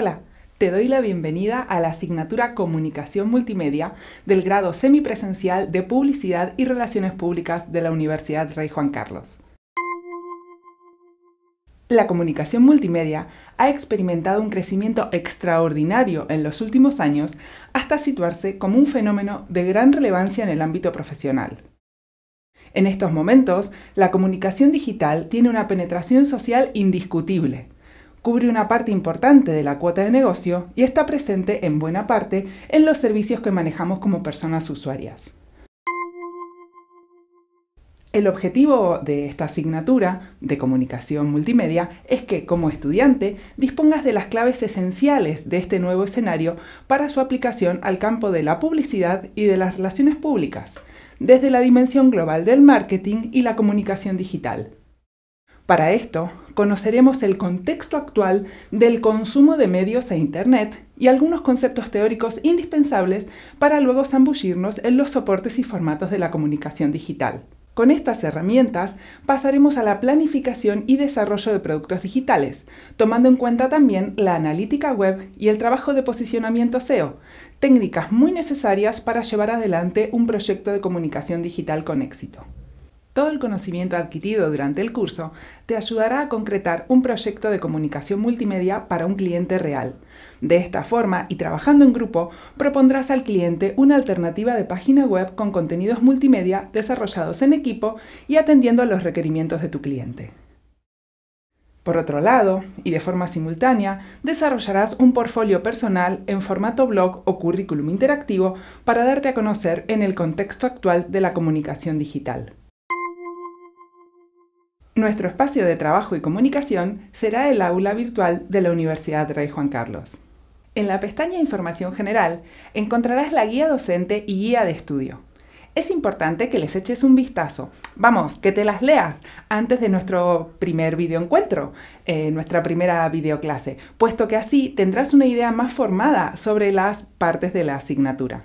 Hola, te doy la bienvenida a la asignatura Comunicación Multimedia del grado semipresencial de Publicidad y Relaciones Públicas de la Universidad Rey Juan Carlos. La comunicación multimedia ha experimentado un crecimiento extraordinario en los últimos años hasta situarse como un fenómeno de gran relevancia en el ámbito profesional. En estos momentos, la comunicación digital tiene una penetración social indiscutible cubre una parte importante de la cuota de negocio y está presente en buena parte en los servicios que manejamos como personas usuarias. El objetivo de esta asignatura de comunicación multimedia es que, como estudiante, dispongas de las claves esenciales de este nuevo escenario para su aplicación al campo de la publicidad y de las relaciones públicas, desde la dimensión global del marketing y la comunicación digital. Para esto, conoceremos el contexto actual del consumo de medios e Internet y algunos conceptos teóricos indispensables para luego zambullirnos en los soportes y formatos de la comunicación digital. Con estas herramientas pasaremos a la planificación y desarrollo de productos digitales, tomando en cuenta también la analítica web y el trabajo de posicionamiento SEO, técnicas muy necesarias para llevar adelante un proyecto de comunicación digital con éxito. Todo el conocimiento adquirido durante el curso te ayudará a concretar un proyecto de comunicación multimedia para un cliente real. De esta forma, y trabajando en grupo, propondrás al cliente una alternativa de página web con contenidos multimedia desarrollados en equipo y atendiendo a los requerimientos de tu cliente. Por otro lado, y de forma simultánea, desarrollarás un portfolio personal en formato blog o currículum interactivo para darte a conocer en el contexto actual de la comunicación digital. Nuestro espacio de trabajo y comunicación será el aula virtual de la Universidad Rey Juan Carlos. En la pestaña Información General encontrarás la guía docente y guía de estudio. Es importante que les eches un vistazo, vamos, que te las leas antes de nuestro primer videoencuentro, eh, nuestra primera videoclase, puesto que así tendrás una idea más formada sobre las partes de la asignatura.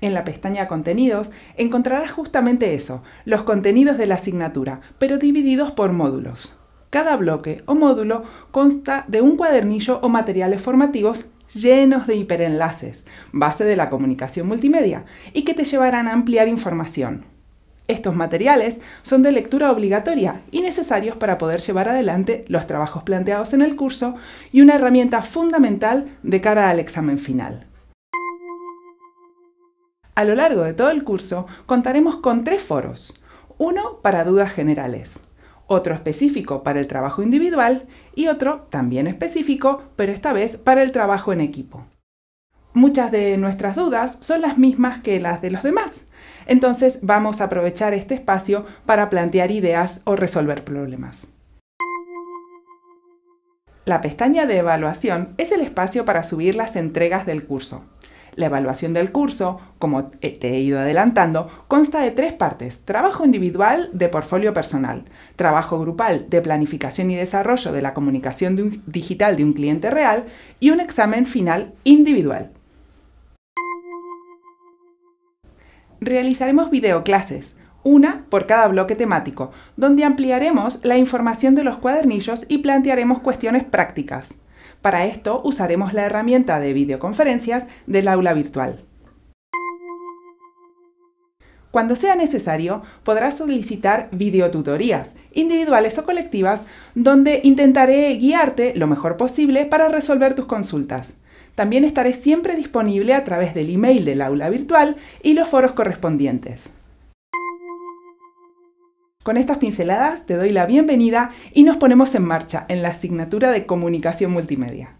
En la pestaña Contenidos encontrarás justamente eso, los contenidos de la asignatura, pero divididos por módulos. Cada bloque o módulo consta de un cuadernillo o materiales formativos llenos de hiperenlaces, base de la comunicación multimedia, y que te llevarán a ampliar información. Estos materiales son de lectura obligatoria y necesarios para poder llevar adelante los trabajos planteados en el curso y una herramienta fundamental de cara al examen final. A lo largo de todo el curso contaremos con tres foros, uno para dudas generales, otro específico para el trabajo individual y otro también específico, pero esta vez para el trabajo en equipo. Muchas de nuestras dudas son las mismas que las de los demás, entonces vamos a aprovechar este espacio para plantear ideas o resolver problemas. La pestaña de evaluación es el espacio para subir las entregas del curso. La evaluación del curso, como te he ido adelantando, consta de tres partes. Trabajo individual de portfolio personal, trabajo grupal de planificación y desarrollo de la comunicación digital de un cliente real y un examen final individual. Realizaremos videoclases, una por cada bloque temático, donde ampliaremos la información de los cuadernillos y plantearemos cuestiones prácticas. Para esto usaremos la herramienta de videoconferencias del aula virtual. Cuando sea necesario, podrás solicitar videotutorías, individuales o colectivas, donde intentaré guiarte lo mejor posible para resolver tus consultas. También estaré siempre disponible a través del email del aula virtual y los foros correspondientes. Con estas pinceladas te doy la bienvenida y nos ponemos en marcha en la asignatura de Comunicación Multimedia.